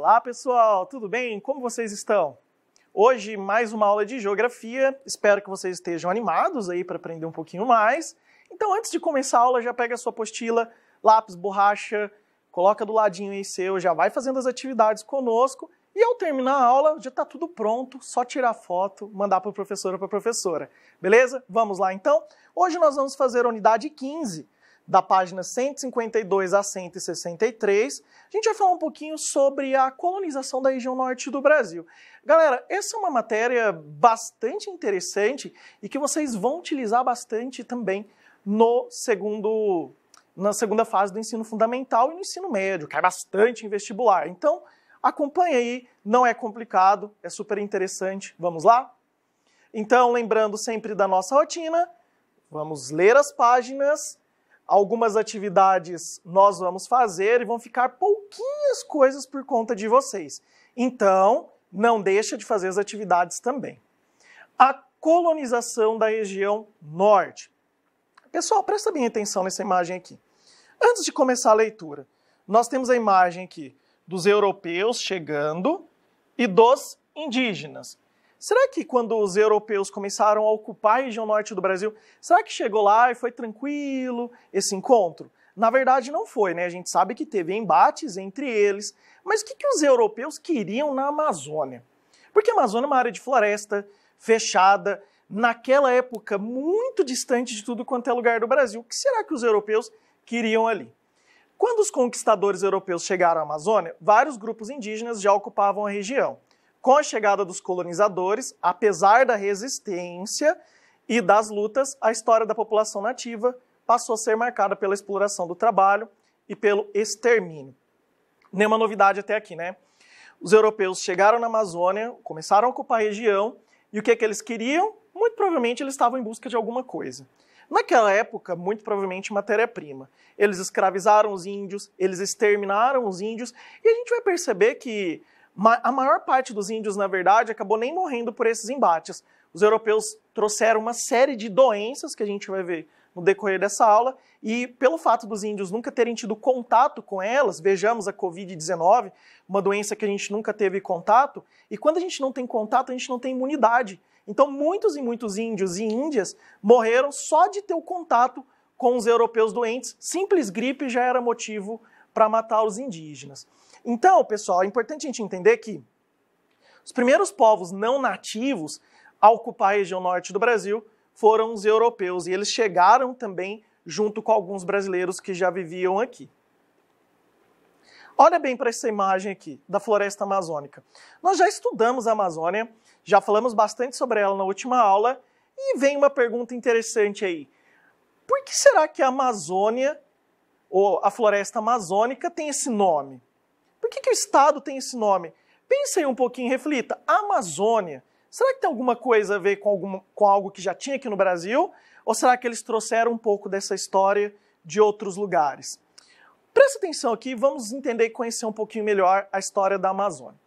Olá, pessoal, tudo bem? Como vocês estão? Hoje mais uma aula de geografia. Espero que vocês estejam animados aí para aprender um pouquinho mais. Então, antes de começar a aula, já pega a sua apostila, lápis, borracha, coloca do ladinho aí seu, já vai fazendo as atividades conosco e ao terminar a aula já está tudo pronto, só tirar foto, mandar para o professor ou para a professora. Beleza? Vamos lá então. Hoje nós vamos fazer a unidade 15 da página 152 a 163, a gente vai falar um pouquinho sobre a colonização da região norte do Brasil. Galera, essa é uma matéria bastante interessante e que vocês vão utilizar bastante também no segundo na segunda fase do ensino fundamental e no ensino médio, que é bastante em vestibular. Então, acompanhe aí, não é complicado, é super interessante. Vamos lá? Então, lembrando sempre da nossa rotina, vamos ler as páginas Algumas atividades nós vamos fazer e vão ficar pouquinhas coisas por conta de vocês. Então, não deixa de fazer as atividades também. A colonização da região norte. Pessoal, presta bem atenção nessa imagem aqui. Antes de começar a leitura, nós temos a imagem aqui dos europeus chegando e dos indígenas. Será que quando os europeus começaram a ocupar a região norte do Brasil, será que chegou lá e foi tranquilo esse encontro? Na verdade, não foi, né? A gente sabe que teve embates entre eles. Mas o que, que os europeus queriam na Amazônia? Porque a Amazônia é uma área de floresta, fechada, naquela época muito distante de tudo quanto é lugar do Brasil. O que será que os europeus queriam ali? Quando os conquistadores europeus chegaram à Amazônia, vários grupos indígenas já ocupavam a região. Com a chegada dos colonizadores, apesar da resistência e das lutas, a história da população nativa passou a ser marcada pela exploração do trabalho e pelo extermínio. Nenhuma novidade até aqui, né? Os europeus chegaram na Amazônia, começaram a ocupar a região, e o que é que eles queriam? Muito provavelmente eles estavam em busca de alguma coisa. Naquela época, muito provavelmente matéria-prima. Eles escravizaram os índios, eles exterminaram os índios, e a gente vai perceber que a maior parte dos índios, na verdade, acabou nem morrendo por esses embates. Os europeus trouxeram uma série de doenças que a gente vai ver no decorrer dessa aula, e pelo fato dos índios nunca terem tido contato com elas, vejamos a Covid-19, uma doença que a gente nunca teve contato, e quando a gente não tem contato, a gente não tem imunidade. Então, muitos e muitos índios e índias morreram só de ter o contato com os europeus doentes. Simples gripe já era motivo para matar os indígenas. Então, pessoal, é importante a gente entender que os primeiros povos não nativos a ocupar a região norte do Brasil foram os europeus e eles chegaram também junto com alguns brasileiros que já viviam aqui. Olha bem para essa imagem aqui da floresta amazônica. Nós já estudamos a Amazônia, já falamos bastante sobre ela na última aula e vem uma pergunta interessante aí. Por que será que a Amazônia ou a floresta amazônica tem esse nome? Por que, que o estado tem esse nome? Pense aí um pouquinho, reflita. Amazônia. Será que tem alguma coisa a ver com, algum, com algo que já tinha aqui no Brasil? Ou será que eles trouxeram um pouco dessa história de outros lugares? Presta atenção aqui, vamos entender e conhecer um pouquinho melhor a história da Amazônia.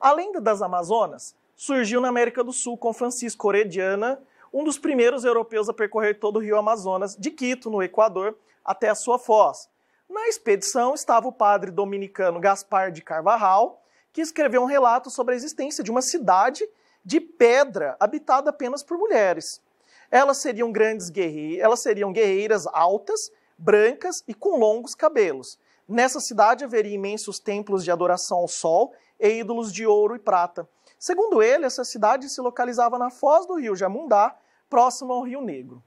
A lenda das Amazonas surgiu na América do Sul com Francisco Orediana, um dos primeiros europeus a percorrer todo o rio Amazonas, de Quito, no Equador, até a sua foz. Na expedição estava o padre dominicano Gaspar de Carvajal, que escreveu um relato sobre a existência de uma cidade de pedra habitada apenas por mulheres. Elas seriam grandes guerreiras, elas seriam guerreiras altas, brancas e com longos cabelos. Nessa cidade haveria imensos templos de adoração ao sol e ídolos de ouro e prata. Segundo ele, essa cidade se localizava na foz do rio Jamundá, próximo ao Rio Negro.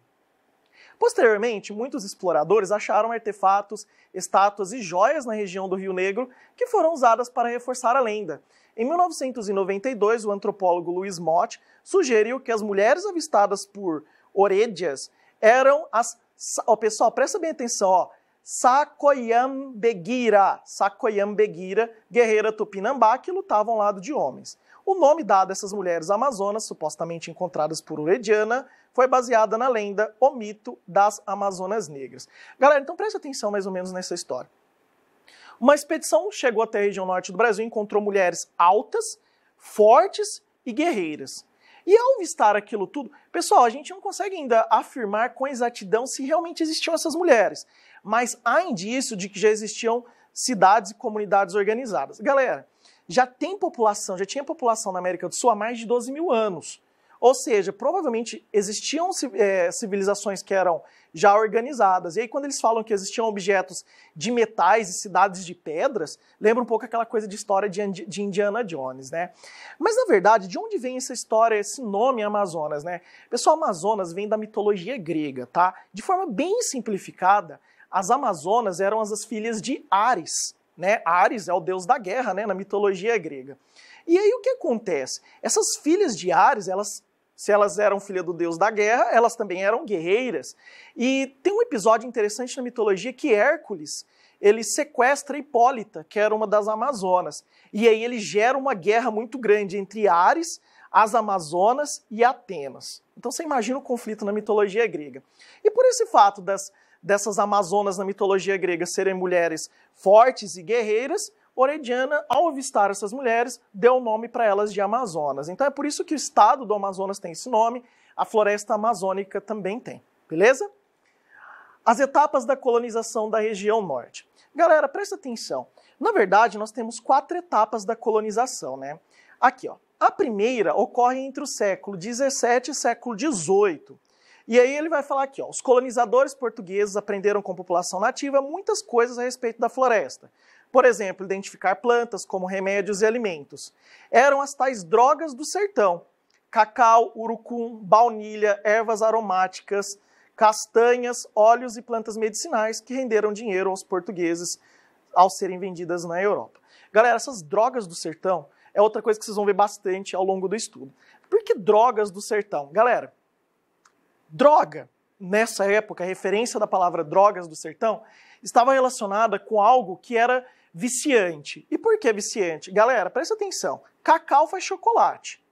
Posteriormente, muitos exploradores acharam artefatos, estátuas e joias na região do Rio Negro que foram usadas para reforçar a lenda. Em 1992, o antropólogo Luiz Mott sugeriu que as mulheres avistadas por Oredias eram as. Oh, pessoal, presta bem atenção, ó. Sacoyambeguira, Sacoyambeguira, guerreira tupinambá que lutavam ao lado de homens. O nome dado a essas mulheres amazonas, supostamente encontradas por Urediana, foi baseada na lenda, o mito das Amazonas Negras. Galera, então preste atenção mais ou menos nessa história. Uma expedição chegou até a região norte do Brasil e encontrou mulheres altas, fortes e guerreiras. E ao avistar aquilo tudo, pessoal, a gente não consegue ainda afirmar com exatidão se realmente existiam essas mulheres, mas há indício de que já existiam cidades e comunidades organizadas. Galera, já tem população, já tinha população na América do Sul há mais de 12 mil anos. Ou seja, provavelmente existiam é, civilizações que eram já organizadas. E aí, quando eles falam que existiam objetos de metais e cidades de pedras, lembra um pouco aquela coisa de história de, de Indiana Jones, né? Mas, na verdade, de onde vem essa história, esse nome Amazonas, né? Pessoal, Amazonas vem da mitologia grega, tá? De forma bem simplificada, as Amazonas eram as filhas de Ares, né? Ares é o deus da guerra né? na mitologia grega. E aí o que acontece? Essas filhas de Ares, elas se elas eram filha do deus da guerra, elas também eram guerreiras. E tem um episódio interessante na mitologia que Hércules, ele sequestra Hipólita, que era uma das Amazonas. E aí ele gera uma guerra muito grande entre Ares, as Amazonas e Atenas. Então você imagina o conflito na mitologia grega. E por esse fato das dessas amazonas na mitologia grega serem mulheres fortes e guerreiras, Orediana, ao avistar essas mulheres, deu o nome para elas de Amazonas. Então é por isso que o estado do Amazonas tem esse nome, a floresta amazônica também tem, beleza? As etapas da colonização da região norte. Galera, presta atenção. Na verdade, nós temos quatro etapas da colonização, né? Aqui, ó. A primeira ocorre entre o século 17 e século 18. E aí ele vai falar aqui, ó, os colonizadores portugueses aprenderam com a população nativa muitas coisas a respeito da floresta. Por exemplo, identificar plantas como remédios e alimentos. Eram as tais drogas do sertão. Cacau, urucum, baunilha, ervas aromáticas, castanhas, óleos e plantas medicinais que renderam dinheiro aos portugueses ao serem vendidas na Europa. Galera, essas drogas do sertão é outra coisa que vocês vão ver bastante ao longo do estudo. Por que drogas do sertão? Galera, Droga, nessa época, a referência da palavra drogas do sertão estava relacionada com algo que era viciante. E por que viciante? Galera, presta atenção. Cacau faz chocolate.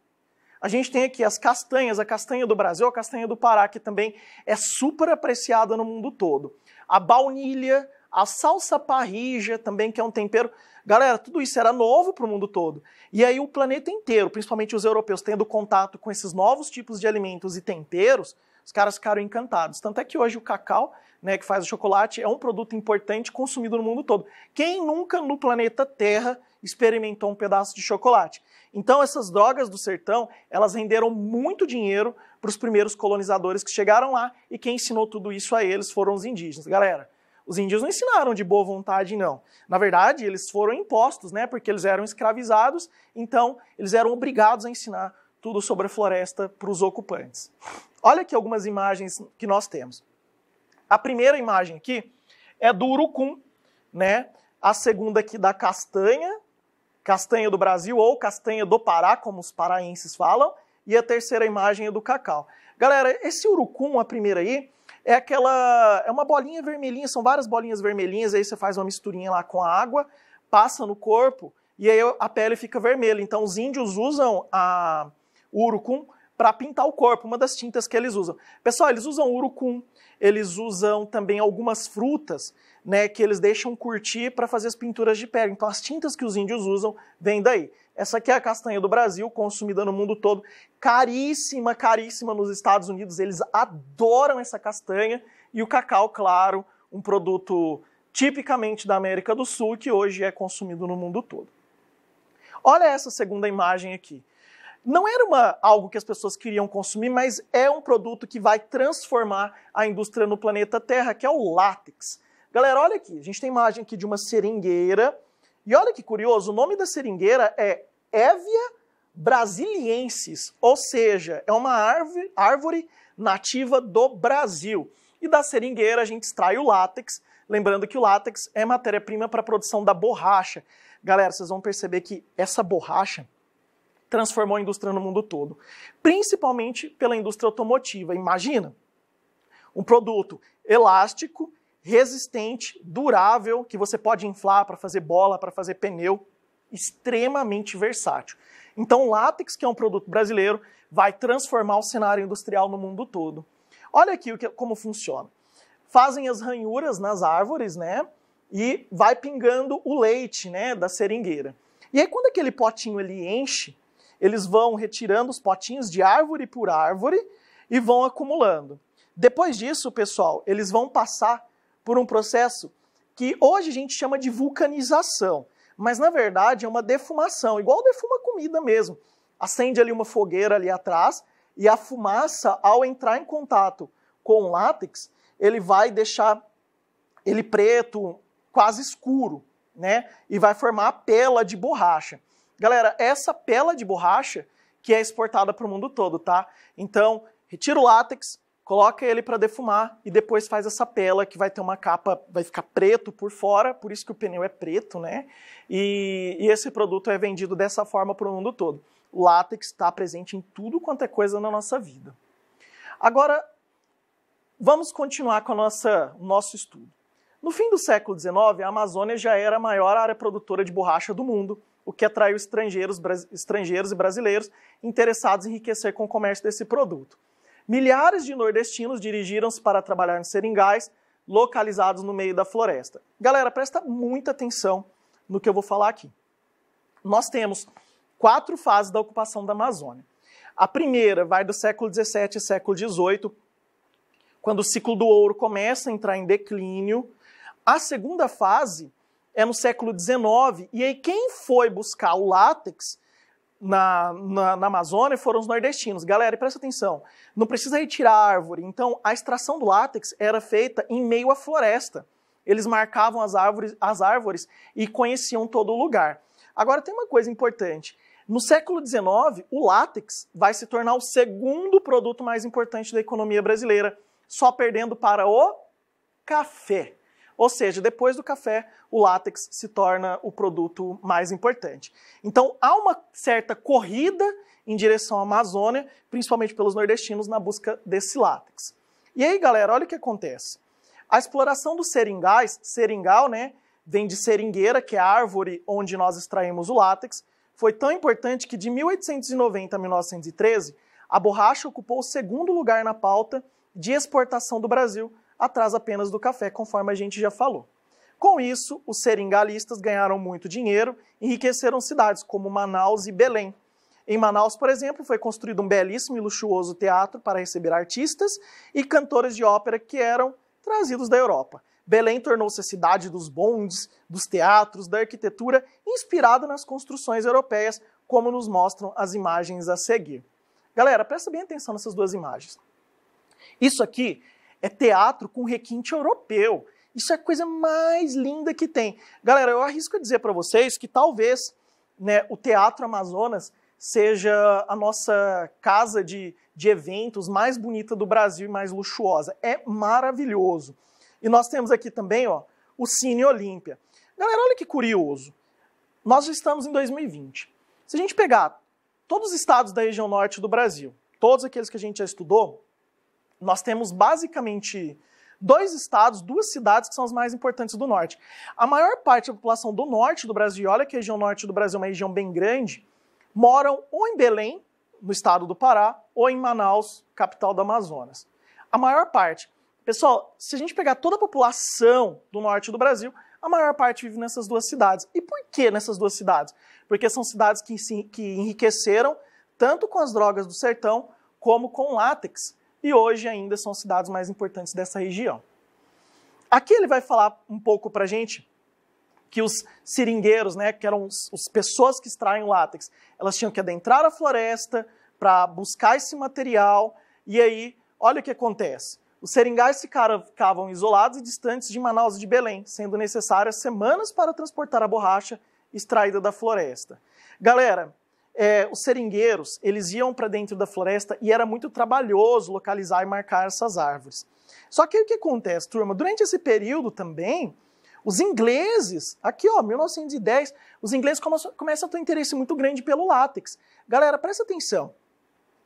A gente tem aqui as castanhas, a castanha do Brasil, a castanha do Pará, que também é super apreciada no mundo todo. A baunilha, a salsa parrija também, que é um tempero. Galera, tudo isso era novo para o mundo todo. E aí o planeta inteiro, principalmente os europeus, tendo contato com esses novos tipos de alimentos e temperos, os caras ficaram encantados. Tanto é que hoje o cacau, né, que faz o chocolate, é um produto importante consumido no mundo todo. Quem nunca no planeta Terra experimentou um pedaço de chocolate? Então essas drogas do sertão, elas renderam muito dinheiro para os primeiros colonizadores que chegaram lá e quem ensinou tudo isso a eles foram os indígenas. Galera, os índios não ensinaram de boa vontade, não. Na verdade, eles foram impostos, né? Porque eles eram escravizados, então eles eram obrigados a ensinar tudo sobre a floresta para os ocupantes. Olha aqui algumas imagens que nós temos. A primeira imagem aqui é do urucum, né? A segunda aqui da castanha, castanha do Brasil ou castanha do Pará, como os paraenses falam, e a terceira imagem é do cacau. Galera, esse urucum, a primeira aí, é aquela é uma bolinha vermelhinha, são várias bolinhas vermelhinhas, aí você faz uma misturinha lá com a água, passa no corpo e aí a pele fica vermelha. Então os índios usam a urucum para pintar o corpo, uma das tintas que eles usam. Pessoal, eles usam urucum, eles usam também algumas frutas, né, que eles deixam curtir para fazer as pinturas de pele. Então as tintas que os índios usam vêm daí. Essa aqui é a castanha do Brasil, consumida no mundo todo, caríssima, caríssima nos Estados Unidos. Eles adoram essa castanha e o cacau, claro, um produto tipicamente da América do Sul que hoje é consumido no mundo todo. Olha essa segunda imagem aqui não era uma, algo que as pessoas queriam consumir, mas é um produto que vai transformar a indústria no planeta Terra, que é o látex. Galera, olha aqui, a gente tem imagem aqui de uma seringueira. E olha que curioso, o nome da seringueira é Evia brasiliensis, ou seja, é uma árvore nativa do Brasil. E da seringueira a gente extrai o látex, lembrando que o látex é matéria-prima para a produção da borracha. Galera, vocês vão perceber que essa borracha transformou a indústria no mundo todo, principalmente pela indústria automotiva. Imagina um produto elástico, resistente, durável, que você pode inflar para fazer bola, para fazer pneu, extremamente versátil. Então, o látex, que é um produto brasileiro, vai transformar o cenário industrial no mundo todo. Olha aqui o que, como funciona. Fazem as ranhuras nas árvores, né? E vai pingando o leite, né, da seringueira. E aí, quando aquele potinho ele enche, eles vão retirando os potinhos de árvore por árvore e vão acumulando. Depois disso, pessoal, eles vão passar por um processo que hoje a gente chama de vulcanização, mas na verdade é uma defumação, igual defuma comida mesmo. Acende ali uma fogueira ali atrás e a fumaça, ao entrar em contato com o látex, ele vai deixar ele preto, quase escuro, né? E vai formar a pela de borracha. Galera, essa pela de borracha que é exportada para o mundo todo, tá? Então, retira o látex, coloca ele para defumar e depois faz essa pela que vai ter uma capa, vai ficar preto por fora, por isso que o pneu é preto, né? E, e esse produto é vendido dessa forma para o mundo todo. O látex está presente em tudo quanto é coisa na nossa vida. Agora, vamos continuar com a nossa, o nosso estudo. No fim do século XIX, a Amazônia já era a maior área produtora de borracha do mundo, o que atraiu estrangeiros, estrangeiros e brasileiros interessados em enriquecer com o comércio desse produto. Milhares de nordestinos dirigiram-se para trabalhar nos seringais, localizados no meio da floresta. Galera, presta muita atenção no que eu vou falar aqui. Nós temos quatro fases da ocupação da Amazônia. A primeira vai do século 17 e século 18 quando o ciclo do ouro começa a entrar em declínio. A segunda fase é no século XIX. E aí quem foi buscar o látex na, na, na, Amazônia foram os nordestinos. Galera, presta atenção, não precisa retirar a árvore. Então, a extração do látex era feita em meio à floresta. Eles marcavam as árvores, as árvores e conheciam todo o lugar. Agora, tem uma coisa importante. No século XIX, o látex vai se tornar o segundo produto mais importante da economia brasileira, só perdendo para o café. Ou seja, depois do café, o látex se torna o produto mais importante. Então há uma certa corrida em direção à Amazônia, principalmente pelos nordestinos, na busca desse látex. E aí, galera, olha o que acontece. A exploração dos seringais, seringal, né, vem de seringueira, que é a árvore onde nós extraímos o látex, foi tão importante que de 1890 a 1913, a borracha ocupou o segundo lugar na pauta de exportação do Brasil, atrás apenas do café, conforme a gente já falou. Com isso, os seringalistas ganharam muito dinheiro, enriqueceram cidades como Manaus e Belém. Em Manaus, por exemplo, foi construído um belíssimo e luxuoso teatro para receber artistas e cantores de ópera que eram trazidos da Europa. Belém tornou-se a cidade dos bondes, dos teatros, da arquitetura, inspirada nas construções europeias, como nos mostram as imagens a seguir. Galera, presta bem atenção nessas duas imagens. Isso aqui é teatro com requinte europeu. Isso é a coisa mais linda que tem. Galera, eu arrisco a dizer para vocês que talvez né, o Teatro Amazonas seja a nossa casa de, de eventos mais bonita do Brasil e mais luxuosa. É maravilhoso. E nós temos aqui também ó, o Cine Olímpia. Galera, olha que curioso. Nós já estamos em 2020. Se a gente pegar todos os estados da região norte do Brasil, todos aqueles que a gente já estudou, nós temos basicamente dois estados, duas cidades que são as mais importantes do norte. A maior parte da população do norte do Brasil, olha que a região norte do Brasil é uma região bem grande, moram ou em Belém, no estado do Pará, ou em Manaus, capital do Amazonas. A maior parte. Pessoal, se a gente pegar toda a população do norte do Brasil, a maior parte vive nessas duas cidades. E por que nessas duas cidades? Porque são cidades que, que enriqueceram tanto com as drogas do sertão como com látex e hoje ainda são cidades mais importantes dessa região. Aqui ele vai falar um pouco para a gente que os seringueiros, né, que eram as pessoas que extraem o látex, elas tinham que adentrar a floresta para buscar esse material, e aí, olha o que acontece. Os seringais ficavam isolados e distantes de Manaus e de Belém, sendo necessárias semanas para transportar a borracha extraída da floresta. Galera, é, os seringueiros, eles iam para dentro da floresta e era muito trabalhoso localizar e marcar essas árvores. Só que o que acontece, turma? Durante esse período também, os ingleses, aqui ó, 1910, os ingleses começam, começam a ter um interesse muito grande pelo látex. Galera, presta atenção.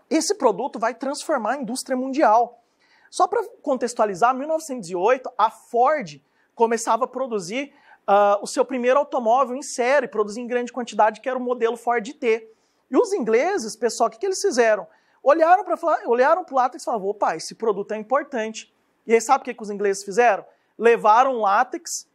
Esse produto vai transformar a indústria mundial. Só para contextualizar, 1908, a Ford começava a produzir uh, o seu primeiro automóvel em série, produzir em grande quantidade, que era o modelo Ford T. E os ingleses, pessoal, o que, que eles fizeram? Olharam para olharam o látex e falaram, opa, esse produto é importante. E aí sabe o que, que os ingleses fizeram? Levaram látex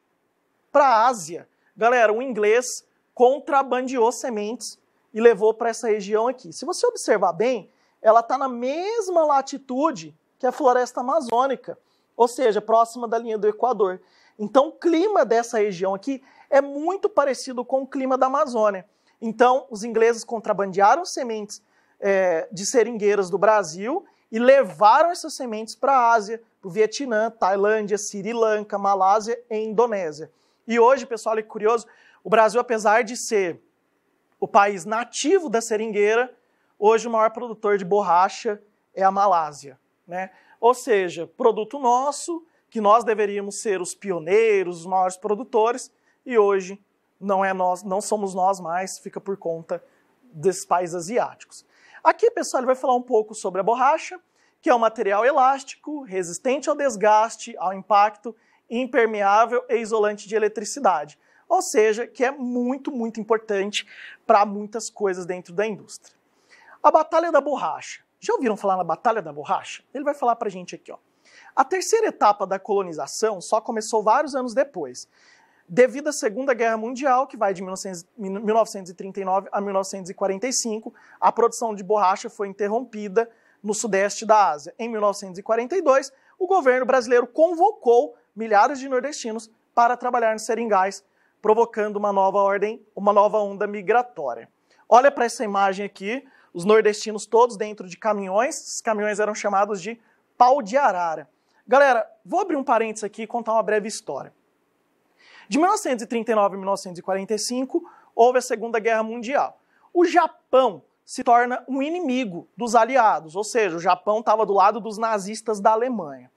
para a Ásia. Galera, o inglês contrabandeou sementes e levou para essa região aqui. Se você observar bem, ela está na mesma latitude que a floresta amazônica, ou seja, próxima da linha do Equador. Então, o clima dessa região aqui é muito parecido com o clima da Amazônia. Então, os ingleses contrabandearam sementes é, de seringueiras do Brasil e levaram essas sementes para a Ásia, para o Vietnã, Tailândia, Sri Lanka, Malásia e Indonésia. E hoje, pessoal, é curioso, o Brasil, apesar de ser o país nativo da seringueira, hoje o maior produtor de borracha é a Malásia. Né? Ou seja, produto nosso, que nós deveríamos ser os pioneiros, os maiores produtores, e hoje não é nós, não somos nós mais, fica por conta desses países asiáticos. Aqui, pessoal, ele vai falar um pouco sobre a borracha, que é um material elástico, resistente ao desgaste, ao impacto, impermeável e isolante de eletricidade. Ou seja, que é muito, muito importante para muitas coisas dentro da indústria. A batalha da borracha. Já ouviram falar na batalha da borracha? Ele vai falar para a gente aqui. Ó. A terceira etapa da colonização só começou vários anos depois, devido à Segunda Guerra Mundial, que vai de 1939 a 1945, a produção de borracha foi interrompida no sudeste da Ásia. Em 1942, o governo brasileiro convocou milhares de nordestinos para trabalhar nos seringais, provocando uma nova ordem, uma nova onda migratória. Olha para essa imagem aqui, os nordestinos todos dentro de caminhões, esses caminhões eram chamados de pau de arara. Galera, vou abrir um parênteses aqui e contar uma breve história. De 1939 a 1945, houve a Segunda Guerra Mundial. O Japão se torna um inimigo dos aliados, ou seja, o Japão estava do lado dos nazistas da Alemanha.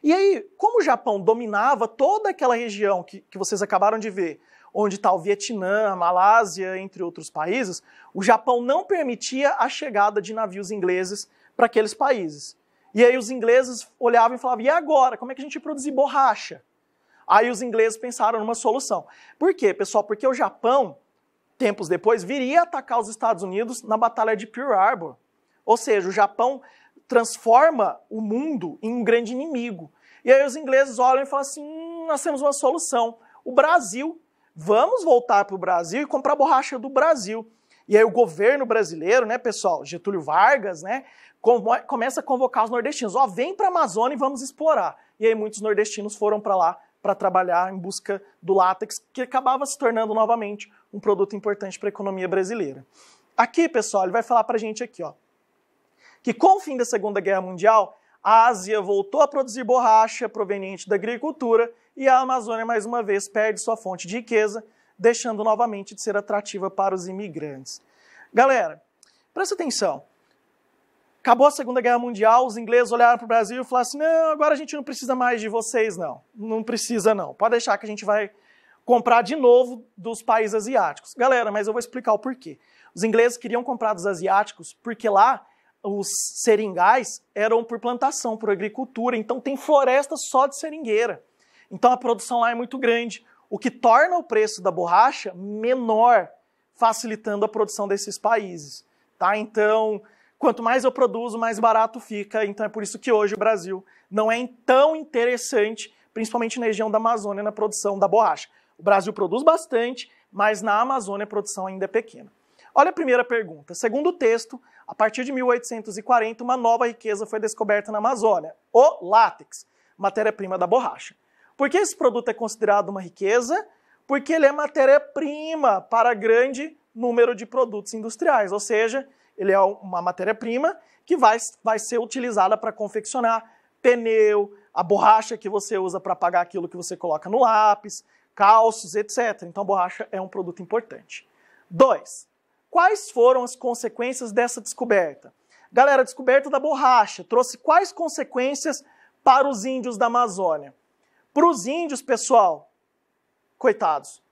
E aí, como o Japão dominava toda aquela região que, que vocês acabaram de ver, onde está o Vietnã, a Malásia, entre outros países, o Japão não permitia a chegada de navios ingleses para aqueles países. E aí os ingleses olhavam e falavam: e agora? Como é que a gente produzir borracha? Aí os ingleses pensaram numa solução. Por quê, pessoal? Porque o Japão, tempos depois, viria atacar os Estados Unidos na Batalha de Pearl Harbor. Ou seja, o Japão transforma o mundo em um grande inimigo. E aí os ingleses olham e falam assim: hum, nós temos uma solução. O Brasil, vamos voltar para o Brasil e comprar borracha do Brasil. E aí o governo brasileiro, né, pessoal, Getúlio Vargas, né, começa a convocar os nordestinos. Ó, vem para a Amazônia e vamos explorar. E aí muitos nordestinos foram para lá para trabalhar em busca do látex, que acabava se tornando novamente um produto importante para a economia brasileira. Aqui, pessoal, ele vai falar para a gente aqui, ó, que com o fim da Segunda Guerra Mundial, a Ásia voltou a produzir borracha proveniente da agricultura e a Amazônia, mais uma vez, perde sua fonte de riqueza, deixando novamente de ser atrativa para os imigrantes. Galera, presta atenção. Acabou a Segunda Guerra Mundial, os ingleses olharam para o Brasil e falaram assim: não, agora a gente não precisa mais de vocês, não. Não precisa, não. Pode deixar que a gente vai comprar de novo dos países asiáticos. Galera, mas eu vou explicar o porquê. Os ingleses queriam comprar dos asiáticos porque lá os seringais eram por plantação, por agricultura, então tem floresta só de seringueira. Então a produção lá é muito grande, o que torna o preço da borracha menor, facilitando a produção desses países. Tá? Então Quanto mais eu produzo, mais barato fica. Então é por isso que hoje o Brasil não é tão interessante, principalmente na região da Amazônia, na produção da borracha. O Brasil produz bastante, mas na Amazônia a produção ainda é pequena. Olha a primeira pergunta. Segundo o texto, a partir de 1840, uma nova riqueza foi descoberta na Amazônia: o látex, matéria-prima da borracha. Por que esse produto é considerado uma riqueza? Porque ele é matéria-prima para grande número de produtos industriais, ou seja, ele é uma matéria-prima que vai, vai ser utilizada para confeccionar pneu, a borracha que você usa para apagar aquilo que você coloca no lápis, calços, etc. Então, a borracha é um produto importante. 2. Quais foram as consequências dessa descoberta? Galera, a descoberta da borracha trouxe quais consequências para os índios da Amazônia? Para os índios, pessoal, coitados,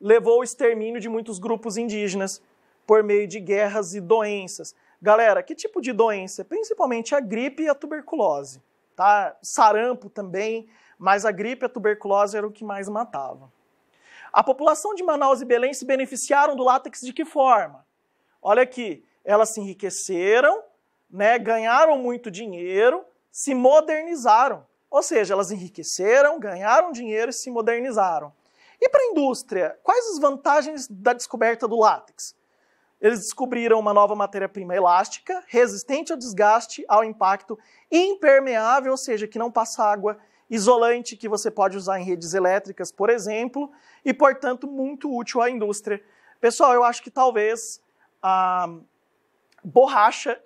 levou o extermínio de muitos grupos indígenas, por meio de guerras e doenças. Galera, que tipo de doença? Principalmente a gripe e a tuberculose, tá? Sarampo também, mas a gripe e a tuberculose eram o que mais matava. A população de Manaus e Belém se beneficiaram do látex de que forma? Olha aqui, elas se enriqueceram, né, ganharam muito dinheiro, se modernizaram. Ou seja, elas enriqueceram, ganharam dinheiro e se modernizaram. E para a indústria, quais as vantagens da descoberta do látex? Eles descobriram uma nova matéria-prima elástica, resistente ao desgaste, ao impacto, impermeável, ou seja, que não passa água, isolante, que você pode usar em redes elétricas, por exemplo, e, portanto, muito útil à indústria. Pessoal, eu acho que talvez a borracha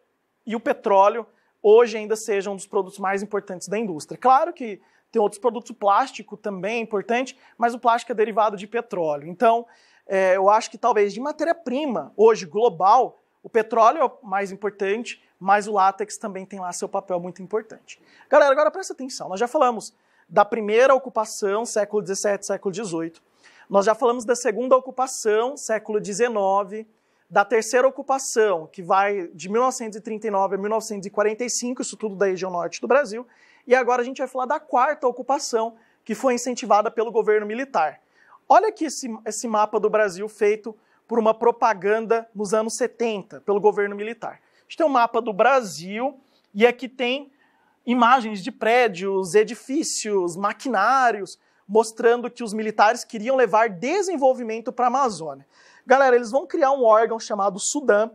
e o petróleo hoje ainda sejam um dos produtos mais importantes da indústria. Claro que tem outros produtos, o plástico também é importante, mas o plástico é derivado de petróleo. Então, é, eu acho que talvez de matéria-prima, hoje global, o petróleo é o mais importante, mas o látex também tem lá seu papel muito importante. Galera, agora presta atenção, nós já falamos da primeira ocupação, século XVII, século XVIII, nós já falamos da segunda ocupação, século XIX, da terceira ocupação, que vai de 1939 a 1945, isso tudo da região norte do Brasil, e agora a gente vai falar da quarta ocupação, que foi incentivada pelo governo militar. Olha aqui esse, esse mapa do Brasil feito por uma propaganda nos anos 70 pelo governo militar. A gente tem um mapa do Brasil e aqui tem imagens de prédios, edifícios, maquinários, mostrando que os militares queriam levar desenvolvimento para a Amazônia. Galera, eles vão criar um órgão chamado Sudam,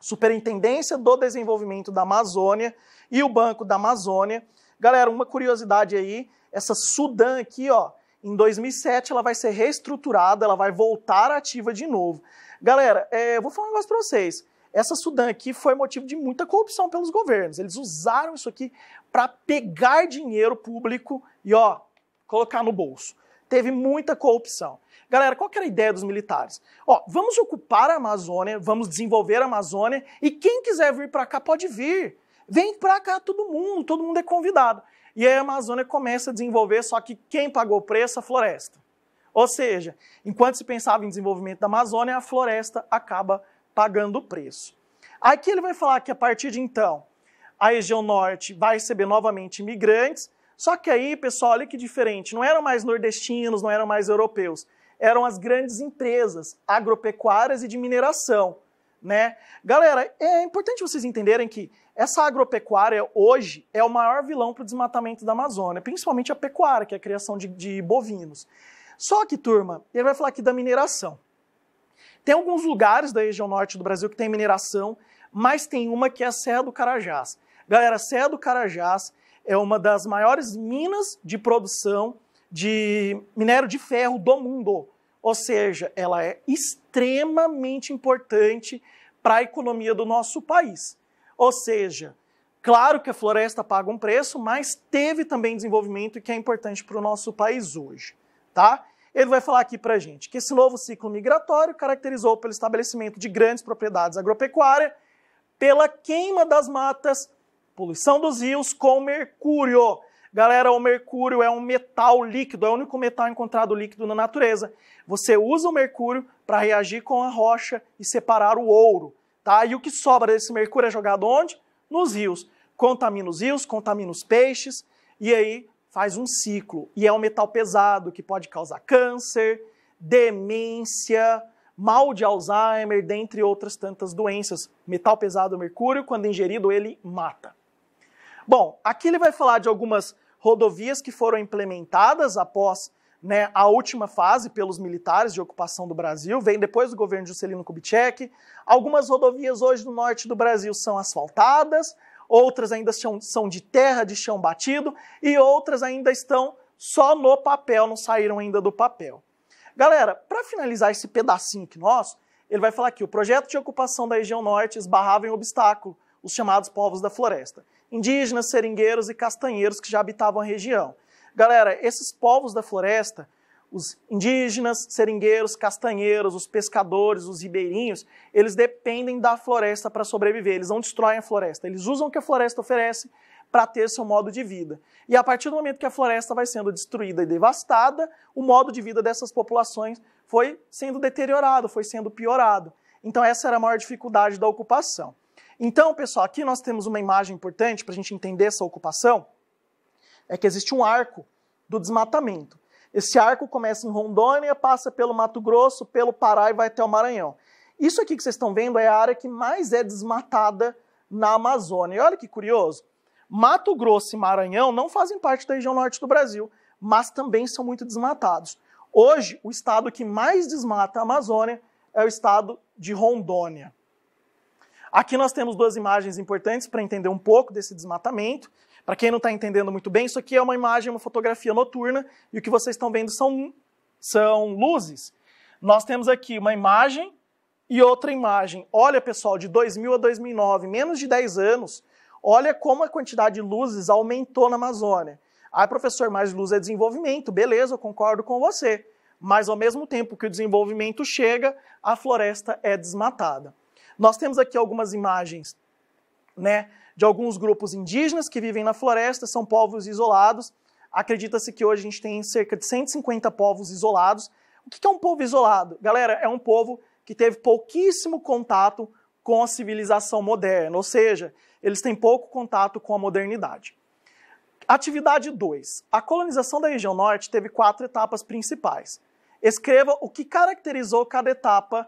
Superintendência do Desenvolvimento da Amazônia e o Banco da Amazônia. Galera, uma curiosidade aí, essa Sudam aqui, ó, em 2007 ela vai ser reestruturada, ela vai voltar ativa de novo. Galera, é, vou falar um negócio para vocês. Essa Sudã aqui foi motivo de muita corrupção pelos governos. Eles usaram isso aqui para pegar dinheiro público e ó, colocar no bolso. Teve muita corrupção. Galera, qual era a ideia dos militares? Ó, vamos ocupar a Amazônia, vamos desenvolver a Amazônia e quem quiser vir para cá pode vir. Vem para cá todo mundo, todo mundo é convidado. E aí a Amazônia começa a desenvolver, só que quem pagou o preço? A floresta. Ou seja, enquanto se pensava em desenvolvimento da Amazônia, a floresta acaba pagando o preço. Aqui ele vai falar que a partir de então, a região norte vai receber novamente imigrantes, só que aí, pessoal, olha que diferente, não eram mais nordestinos, não eram mais europeus, eram as grandes empresas agropecuárias e de mineração né? Galera, é importante vocês entenderem que essa agropecuária hoje é o maior vilão para o desmatamento da Amazônia, principalmente a pecuária, que é a criação de, de bovinos. Só que, turma, ele vai falar aqui da mineração. Tem alguns lugares da região norte do Brasil que tem mineração, mas tem uma que é a Serra do Carajás. Galera, a Serra do Carajás é uma das maiores minas de produção de minério de ferro do mundo. Ou seja, ela é extremamente importante para a economia do nosso país. Ou seja, claro que a floresta paga um preço, mas teve também desenvolvimento que é importante para o nosso país hoje, tá? Ele vai falar aqui para gente que esse novo ciclo migratório caracterizou pelo estabelecimento de grandes propriedades agropecuárias, pela queima das matas, poluição dos rios com mercúrio. Galera, o mercúrio é um metal líquido, é o único metal encontrado líquido na natureza. Você usa o mercúrio para reagir com a rocha e separar o ouro. Tá? E o que sobra desse mercúrio é jogado onde? Nos rios. Contamina os rios, contamina os peixes e aí faz um ciclo. E é um metal pesado que pode causar câncer, demência, mal de Alzheimer, dentre outras tantas doenças. Metal pesado, mercúrio, quando é ingerido, ele mata. Bom, aqui ele vai falar de algumas rodovias que foram implementadas após né, a última fase pelos militares de ocupação do Brasil, vem depois do governo de Juscelino Kubitschek. Algumas rodovias hoje no norte do Brasil são asfaltadas, outras ainda são de terra, de chão batido, e outras ainda estão só no papel, não saíram ainda do papel. Galera, para finalizar esse pedacinho aqui nosso, ele vai falar que o projeto de ocupação da região norte esbarrava em obstáculo, os chamados povos da floresta, indígenas, seringueiros e castanheiros que já habitavam a região. Galera, esses povos da floresta, os indígenas, seringueiros, castanheiros, os pescadores, os ribeirinhos, eles dependem da floresta para sobreviver, eles não destroem a floresta, eles usam o que a floresta oferece para ter seu modo de vida. E a partir do momento que a floresta vai sendo destruída e devastada, o modo de vida dessas populações foi sendo deteriorado, foi sendo piorado. Então essa era a maior dificuldade da ocupação. Então, pessoal, aqui nós temos uma imagem importante para a gente entender essa ocupação é que existe um arco do desmatamento. Esse arco começa em Rondônia, passa pelo Mato Grosso, pelo Pará e vai até o Maranhão. Isso aqui que vocês estão vendo é a área que mais é desmatada na Amazônia. E olha que curioso, Mato Grosso e Maranhão não fazem parte da região norte do Brasil, mas também são muito desmatados. Hoje, o estado que mais desmata a Amazônia é o estado de Rondônia. Aqui nós temos duas imagens importantes para entender um pouco desse desmatamento. Para quem não está entendendo muito bem, isso aqui é uma imagem, uma fotografia noturna, e o que vocês estão vendo são, são luzes. Nós temos aqui uma imagem e outra imagem. Olha, pessoal, de 2000 a 2009, menos de 10 anos, olha como a quantidade de luzes aumentou na Amazônia. Ah, professor, mais luz é desenvolvimento. Beleza, eu concordo com você. Mas ao mesmo tempo que o desenvolvimento chega, a floresta é desmatada. Nós temos aqui algumas imagens, né? de alguns grupos indígenas que vivem na floresta, são povos isolados. Acredita-se que hoje a gente tem cerca de 150 povos isolados. O que é um povo isolado? Galera, é um povo que teve pouquíssimo contato com a civilização moderna, ou seja, eles têm pouco contato com a modernidade. Atividade 2. A colonização da região norte teve quatro etapas principais. Escreva o que caracterizou cada etapa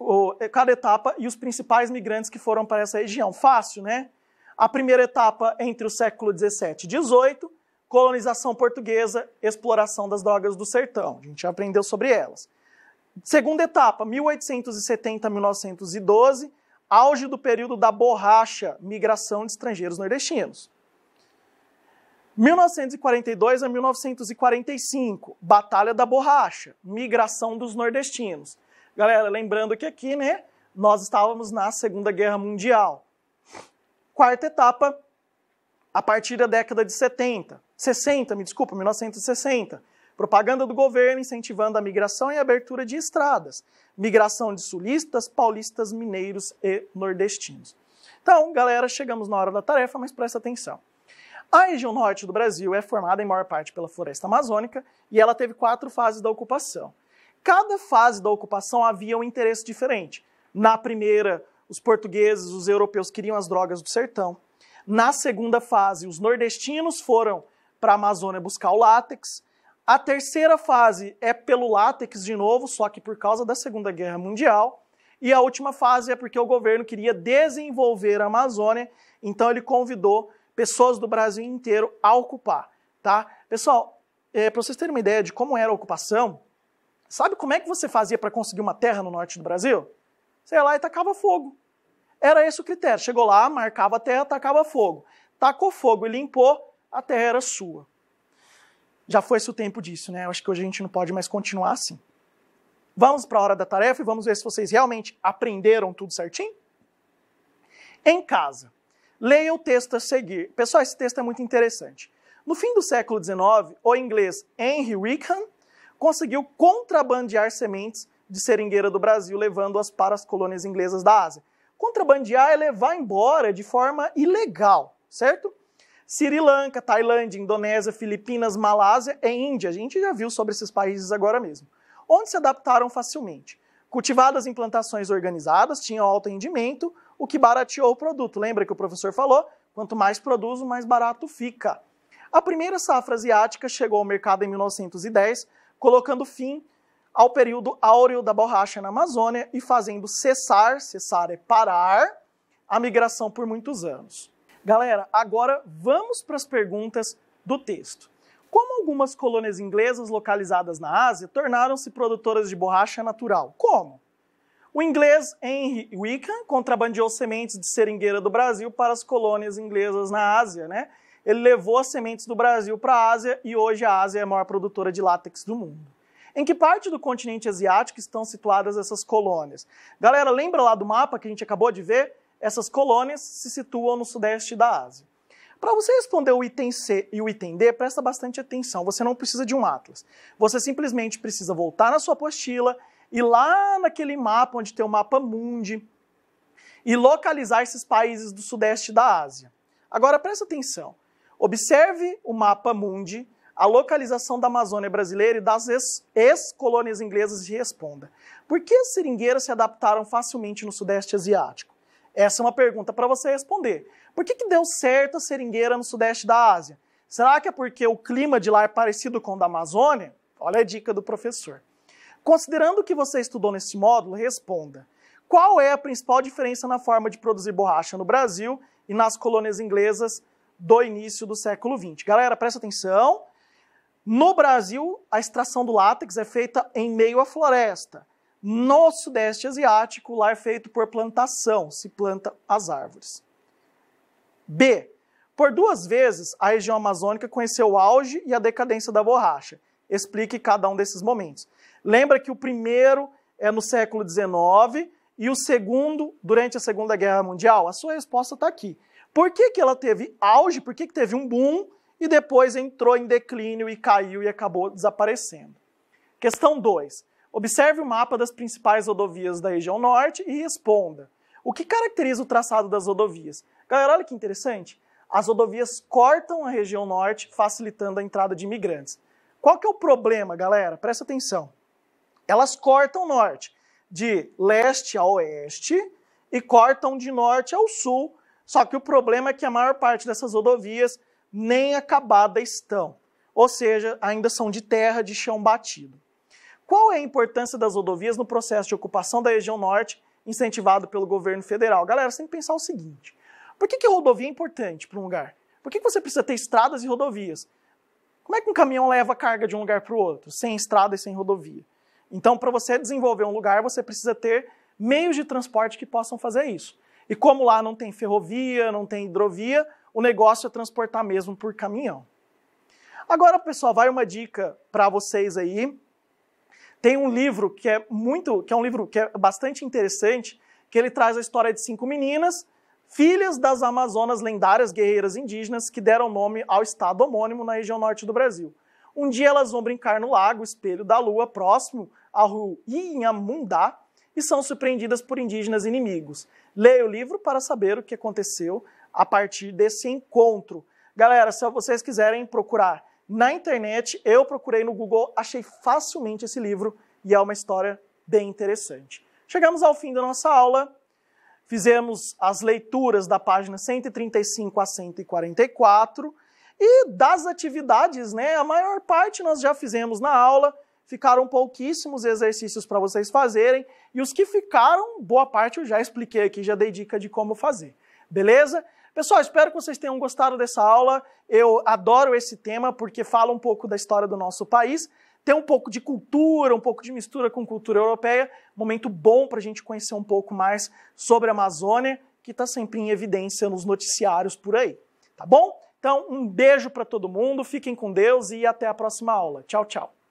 o, é, cada etapa e os principais migrantes que foram para essa região. Fácil, né? A primeira etapa entre o século 17 e 18, colonização portuguesa, exploração das drogas do sertão. A gente já aprendeu sobre elas. Segunda etapa, 1870 a 1912, auge do período da borracha, migração de estrangeiros nordestinos. 1942 a 1945, Batalha da Borracha, migração dos nordestinos. Galera, lembrando que aqui, né, nós estávamos na Segunda Guerra Mundial. Quarta etapa, a partir da década de 70, 60, me desculpa, 1960. Propaganda do governo incentivando a migração e abertura de estradas. Migração de sulistas, paulistas, mineiros e nordestinos. Então, galera, chegamos na hora da tarefa, mas presta atenção. A região norte do Brasil é formada em maior parte pela floresta amazônica e ela teve quatro fases da ocupação. Cada fase da ocupação havia um interesse diferente. Na primeira, os portugueses, os europeus queriam as drogas do sertão. Na segunda fase, os nordestinos foram para a Amazônia buscar o látex. A terceira fase é pelo látex de novo, só que por causa da Segunda Guerra Mundial. E a última fase é porque o governo queria desenvolver a Amazônia, então ele convidou pessoas do Brasil inteiro a ocupar, tá? Pessoal, é, para vocês terem uma ideia de como era a ocupação, Sabe como é que você fazia para conseguir uma terra no norte do Brasil? Você ia lá e tacava fogo. Era esse o critério. Chegou lá, marcava a terra, tacava fogo. Tacou fogo e limpou, a terra era sua. Já foi esse o tempo disso, né? Eu acho que hoje a gente não pode mais continuar assim. Vamos para a hora da tarefa e vamos ver se vocês realmente aprenderam tudo certinho? Em casa, leia o texto a seguir. Pessoal, esse texto é muito interessante. No fim do século XIX, o inglês Henry Wickham conseguiu contrabandear sementes de seringueira do Brasil, levando-as para as colônias inglesas da Ásia. Contrabandear é levar embora de forma ilegal, certo? Sri Lanka, Tailândia, Indonésia, Filipinas, Malásia e Índia. A gente já viu sobre esses países agora mesmo. Onde se adaptaram facilmente. Cultivadas em plantações organizadas, tinham alto rendimento, o que barateou o produto. Lembra que o professor falou? Quanto mais produzo, mais barato fica. A primeira safra asiática chegou ao mercado em 1910, colocando fim ao período áureo da borracha na Amazônia e fazendo cessar, cessar é parar, a migração por muitos anos. Galera, agora vamos para as perguntas do texto. Como algumas colônias inglesas localizadas na Ásia tornaram-se produtoras de borracha natural? Como? O inglês Henry Wickham contrabandeou sementes de seringueira do Brasil para as colônias inglesas na Ásia, né? ele levou as sementes do Brasil para a Ásia e hoje a Ásia é a maior produtora de látex do mundo. Em que parte do continente asiático estão situadas essas colônias? Galera, lembra lá do mapa que a gente acabou de ver? Essas colônias se situam no sudeste da Ásia. Para você responder o item C e o item D, presta bastante atenção. Você não precisa de um atlas. Você simplesmente precisa voltar na sua apostila e lá naquele mapa onde tem o mapa mundi e localizar esses países do sudeste da Ásia. Agora presta atenção. Observe o mapa mundi, a localização da Amazônia brasileira e das ex-colônias inglesas e responda. Por que as seringueiras se adaptaram facilmente no Sudeste Asiático? Essa é uma pergunta para você responder. Por que, que deu certo a seringueira no Sudeste da Ásia? Será que é porque o clima de lá é parecido com o da Amazônia? Olha a dica do professor. Considerando o que você estudou nesse módulo, responda. Qual é a principal diferença na forma de produzir borracha no Brasil e nas colônias inglesas do início do século XX. Galera, presta atenção. No Brasil, a extração do látex é feita em meio à floresta. No Sudeste Asiático, lá é feito por plantação, se planta as árvores. B. Por duas vezes, a região amazônica conheceu o auge e a decadência da borracha. Explique cada um desses momentos. Lembra que o primeiro é no século XIX e o segundo durante a Segunda Guerra Mundial? A sua resposta está aqui. Por que, que ela teve auge, por que, que teve um boom e depois entrou em declínio e caiu e acabou desaparecendo? Questão 2. Observe o mapa das principais rodovias da região norte e responda. O que caracteriza o traçado das rodovias? Galera, olha que interessante. As rodovias cortam a região norte, facilitando a entrada de imigrantes. Qual que é o problema, galera? Presta atenção. Elas cortam o norte de leste a oeste e cortam de norte ao sul, só que o problema é que a maior parte dessas rodovias nem acabadas estão, ou seja, ainda são de terra, de chão batido. Qual é a importância das rodovias no processo de ocupação da região norte incentivado pelo governo federal? Galera, você tem que pensar o seguinte: por que, que rodovia é importante para um lugar? Por que, que você precisa ter estradas e rodovias? Como é que um caminhão leva carga de um lugar para o outro, sem estrada e sem rodovia? Então, para você desenvolver um lugar, você precisa ter meios de transporte que possam fazer isso. E como lá não tem ferrovia, não tem hidrovia, o negócio é transportar mesmo por caminhão. Agora, pessoal, vai uma dica para vocês aí. Tem um livro que é muito, que é um livro que é bastante interessante, que ele traz a história de cinco meninas, filhas das amazonas lendárias guerreiras indígenas que deram nome ao estado homônimo na região norte do Brasil. Um dia elas vão brincar no lago Espelho da Lua, próximo ao rio Inhamundá, e são surpreendidas por indígenas inimigos. Leia o livro para saber o que aconteceu a partir desse encontro. Galera, se vocês quiserem procurar na internet, eu procurei no Google, achei facilmente esse livro e é uma história bem interessante. Chegamos ao fim da nossa aula. Fizemos as leituras da página 135 a 144 e das atividades, né? A maior parte nós já fizemos na aula, ficaram pouquíssimos exercícios para vocês fazerem. E os que ficaram, boa parte eu já expliquei aqui, já dei dica de como fazer. Beleza? Pessoal, espero que vocês tenham gostado dessa aula. Eu adoro esse tema porque fala um pouco da história do nosso país, tem um pouco de cultura, um pouco de mistura com cultura europeia. Momento bom para a gente conhecer um pouco mais sobre a Amazônia, que está sempre em evidência nos noticiários por aí. Tá bom? Então, um beijo para todo mundo, fiquem com Deus e até a próxima aula. Tchau, tchau.